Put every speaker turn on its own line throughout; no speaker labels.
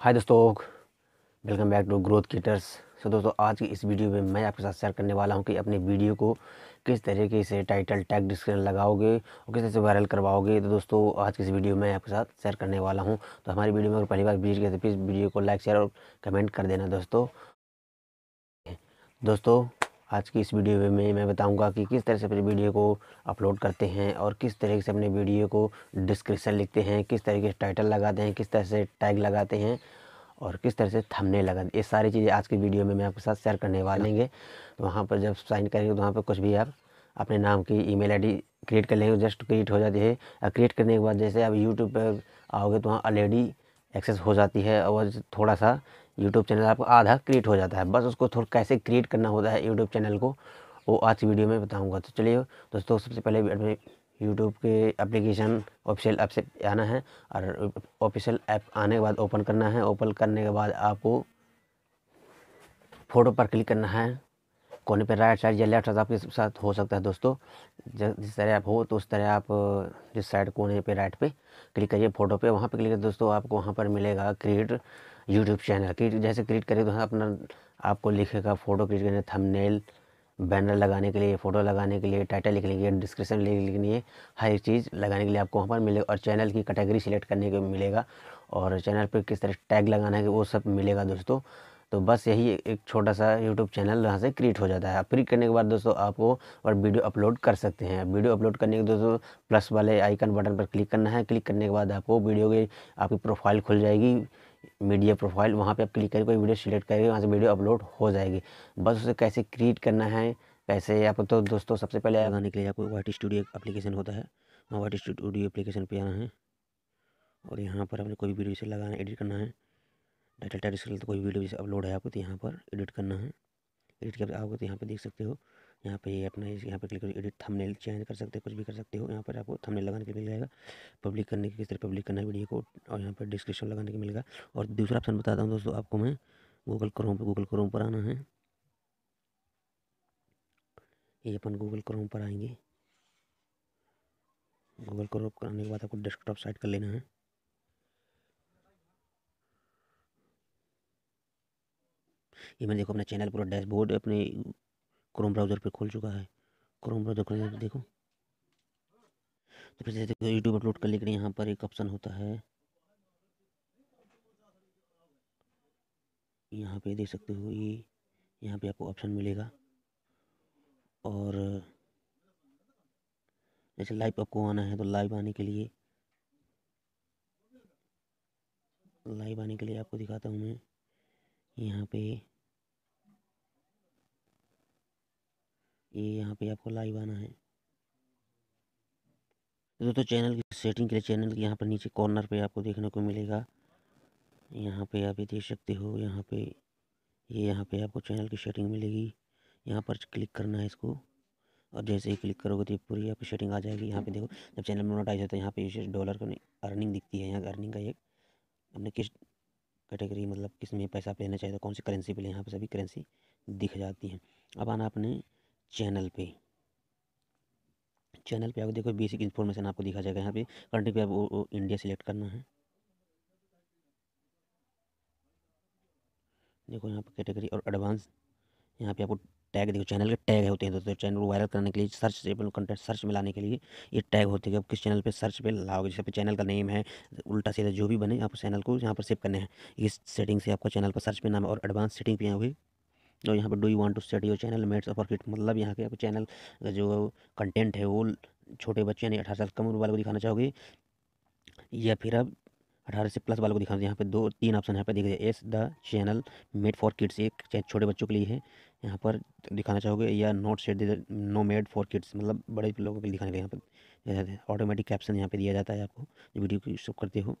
हाय दोस्तों welcome back to growth kitters so दोस्तों आज की इस वीडियो में मैं आपके साथ शेयर करने वाला हूं कि अपने वीडियो को किस तरीके से टाइटल टैग डिस्क्रिप्शन लगाओगे और किस तरह से वायरल करवाओगे तो दोस्तों आज की इस वीडियो में आपके साथ शेयर करने वाला हूं तो हमारी वीडियो में अगर पहली बार विजिट तो प्लीज़ वीडियो को लाइक शेयर और कमेंट कर देना दोस्तों दोस्तों आज की इस वीडियो में मैं बताऊंगा कि किस तरह से अपनी वीडियो को अपलोड करते हैं और किस तरीके से अपने वीडियो को डिस्क्रिप्शन लिखते हैं किस तरीके से टाइटल लगाते हैं किस तरह से टैग लगाते हैं और किस तरह से थंबनेल लगाते ये सारी चीज़ें आज की वीडियो में मैं आपके साथ शेयर करने वालेंगे तो वहाँ पर जब साइन करेंगे तो वहाँ पर कुछ भी आप अपने नाम की ई मेल क्रिएट कर लेंगे जस्ट क्रिएट हो जाती है और क्रिएट करने के बाद जैसे आप यूट्यूब पर आओगे तो वहाँ ऑलरेडी एक्सेस हो जाती है और थोड़ा सा यूट्यूब चैनल आपका आधा क्रिएट हो जाता है बस उसको थोड़ा कैसे क्रिएट करना होता है यूट्यूब चैनल को वो आज की वीडियो में बताऊँगा तो चलिए दोस्तों सबसे पहले यूट्यूब के एप्लीकेशन ऑफिशियल ऐप से आना है और ऑफिशियल ऐप आने के बाद ओपन करना है ओपन करने के बाद आपको फ़ोटो पर क्लिक करना है कोने पे राइट साइड या लेफ्ट साइड आपके साथ हो सकता है दोस्तों जिस तरह आप हो तो उस तरह आप जिस साइड कोने पे राइट पे क्लिक करिए फोटो पे वहाँ पे क्लिक करिए दोस्तों आपको वहाँ पर मिलेगा क्रिएट यूट्यूब चैनल क्रिएट जैसे क्रिएट करिए तो अपना आपको लिखेगा फ़ोटो क्रिएट करने थंबनेल बैनर लगाने के लिए फ़ोटो लगाने के लिए टाइटल लिखने के लिए डिस्क्रिप्शन लिखने के हर एक चीज़ लगाने के लिए आपको वहाँ पर मिलेगा और चैनल की कैटेगरी सिलेक्ट करने के मिलेगा और चैनल पर किस तरह टैग लगाना है वो सब मिलेगा दोस्तों तो बस यही एक छोटा सा यूट्यूब चैनल वहाँ से क्रिएट हो जाता है आप क्रिएट करने के बाद दोस्तों आपको और वीडियो अपलोड कर सकते हैं वीडियो अपलोड करने के दोस्तों प्लस वाले आइकन बटन पर क्लिक करना है क्लिक करने के बाद आपको वीडियो की आपकी प्रोफाइल खुल जाएगी मीडिया प्रोफाइल वहाँ पे आप क्लिक करके कोई वीडियो सिलेक्ट करके वहाँ से वीडियो अपलोड हो जाएगी बस उसे कैसे क्रिएट करना है कैसे आपको तो दोस्तों सबसे पहले लगाने के लिए आपको वाइट स्टूडियो एप्लीकेशन होता है वहाँ वाइट स्टूडियो एप्लीकेशन पर आना है और यहाँ पर आपने कोई वीडियो से लगाना एडिट करना है टाइटल टाइप स्क्रीन तो कोई वीडियो जैसे अपलोड है आपको तो यहाँ पर एडिट करना है एडिट के आपको तो यहाँ पर देख सकते हो यहाँ पर ये अपना यहाँ पर क्लिक करो एडिट थंबनेल चेंज कर सकते हो कुछ भी कर सकते हो यहाँ पर आपको थंबनेल लगाने के मिल जाएगा पब्लिक करने के किस तरह पब्लिक करना है वीडियो को और यहाँ पर डिस्क्रिप्शन लगाने के मिलेगा और दूसरा ऑप्शन बताता हूँ दोस्तों आपको मैं गूगल क्रोम पर गूगल क्रोम पर आना है ये अपन गूगल क्रोम पर आएंगे गूगल क्रोम पर आने के बाद आपको डेस्कटॉप साइट कर लेना है ये मैंने देखो अपना चैनल पूरा डैशबोर्ड अपने क्रोम ब्राउज़र पे खोल चुका है क्रोम ब्राउज़र खोल देखो तो फिर जैसे देखो यूट्यूब अपलोड करने के लिए यहाँ पर एक ऑप्शन होता है यहाँ पे देख सकते हो ये यहाँ पे आपको ऑप्शन मिलेगा और जैसे लाइव आपको आना है तो लाइव आने के लिए लाइव आने के लिए आपको दिखाता हूँ मैं यहाँ पे ये यहाँ पे आपको लाइव आना है तो दोस्तों तो चैनल की सेटिंग के लिए चैनल के यहाँ पर नीचे कॉर्नर पे आपको देखने को मिलेगा यहाँ पे आप ये देख सकते हो यहाँ पे ये यहाँ पे आपको चैनल की सेटिंग मिलेगी यहाँ पर क्लिक करना है इसको और जैसे ही क्लिक करोगे तो पूरी आपकी सेटिंग आ जाएगी यहाँ पे देखो जब चैनल मोनोटाइज होता है यहाँ पे इसे डॉलर का अर्निंग दिखती है यहाँ अर्निंग का एक अपने किस कैटेगरी मतलब किस में पैसा पहनना लेना चाहिए तो कौन सी करेंसी पे लें यहाँ पर सभी करेंसी दिख जाती हैं अब आना अपने चैनल पे चैनल पे आप देखो बेसिक इन्फॉर्मेशन आपको दिखा जाएगा यहाँ पे कंट्री पे आपको इंडिया सेलेक्ट करना है देखो यहाँ पे कैटेगरी और एडवांस यहाँ पे आपको टैग देखो चैनल के टैग होते हैं दोस्तों चैनल को वायरल करने के लिए सर्च से कंटेंट सर्च में लाने के लिए ये टैग होते हैं आप किस चैनल पे सर्च पे लाओगे जैसे पे चैनल का नेम है उल्टा सीधा जो भी बने आप चैनल को यहाँ पर सेव करने हैं इस सेटिंग से आपका चैनल पर सर्च पे नाम और एडवांस सेटिंग पे यहाँ हुई और यहाँ पर do you want to set your channel mates upper kit मतलब यहाँ के चैनल का जो कंटेंट है वो छोटे बच्चे यानी अठारह साल कम उम्र वाले को दिखाना चाहोगे या फिर अब अठारह से प्लस वालों को दिखाना यहाँ पे दो तीन ऑप्शन यहाँ पे देखिए as the channel made for kids एक छोटे बच्चों के लिए है यहाँ पर दिखाना चाहोगे या not set no made for kids मतलब बड़े लोगों के लिए दिखाने के लिए यहाँ पर ऑटोमेटिक कैप्शन यहाँ पे दिया जाता है आपको वीडियो की शो करते हो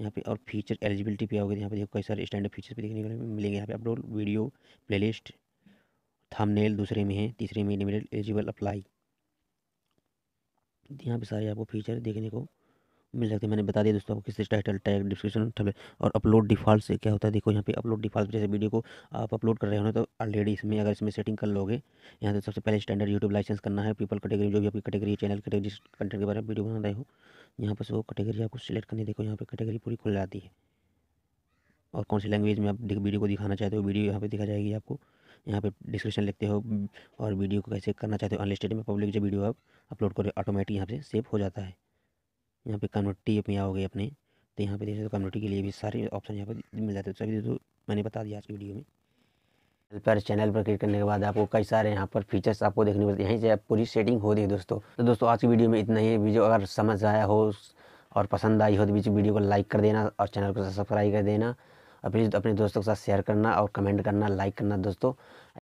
यहाँ पे और फीचर एलिजिबिलिटी पे आओगे तो यहाँ पे देखो कई सारे स्टैंडर्ड फीचर्स भी देखने को मिलेंगे यहाँ पे अपलोड वीडियो प्लेलिस्ट थंबनेल दूसरे में है तीसरे में एलिजिबल अप्लाई यहाँ पे सारे आपको फीचर देखने को मिल सकते हैं मैंने बता दिया दोस्तों आपको किस टाइटल टैग डिस्क्रिप्शन और अपलोड डिफॉल्ट से क्या होता है देखो यहाँ पे अपलोड डिफॉल्ट जैसे वीडियो को आप अपलोड कर रहे हो ना तो ऑलरेडी इसमें अगर इसमें सेटिंग कर लोगे यहाँ से तो सबसे पहले स्टैंडर्ड यूट्यूब लाइसेंस करना है पीपल कटेगरी जो भी आपकी है चैनल कैटेगरी कंटेंट के बारे में वीडियो बना रहे हो यहाँ पर वो कटेगरी आपको सिलेक्ट करनी देखो यहाँ पर कटेगरी पूरी खुल जाती है और कौन सी लैंग्वेज में आप वीडियो को दिखाना चाहते हो वीडियो यहाँ पर दिखा जाएगी आपको यहाँ पे डिस्क्रिप्शन लिखते हो और वीडियो को कैसे करना चाहते हो अनलिस्टेड में पब्लिक जो वीडियो आप अपलोड करें ऑटोमेटिक यहाँ से सेव हो जाता है यहाँ पे कन्वर्टी यहाँ हो अपने तो यहाँ पे देख सकते हो कन्वर्टी के लिए भी सारे ऑप्शन यहाँ पर मिल जाते हैं तो सभी दोस्तों मैंने बता दिया आज की वीडियो में पर चैनल पर क्लिक करने के बाद आपको कई सारे यहाँ पर फीचर्स आपको देखने को यहीं से आप पूरी सेटिंग हो रही दोस्तों तो दोस्तों आज की वीडियो में इतना ही वीडियो अगर समझ आया हो और पसंद आई हो तो बीच वीडियो को लाइक कर देना और चैनल को सब्सक्राइब कर देना और प्लीज़ अपने दोस्तों के साथ शेयर करना और कमेंट करना लाइक करना दोस्तों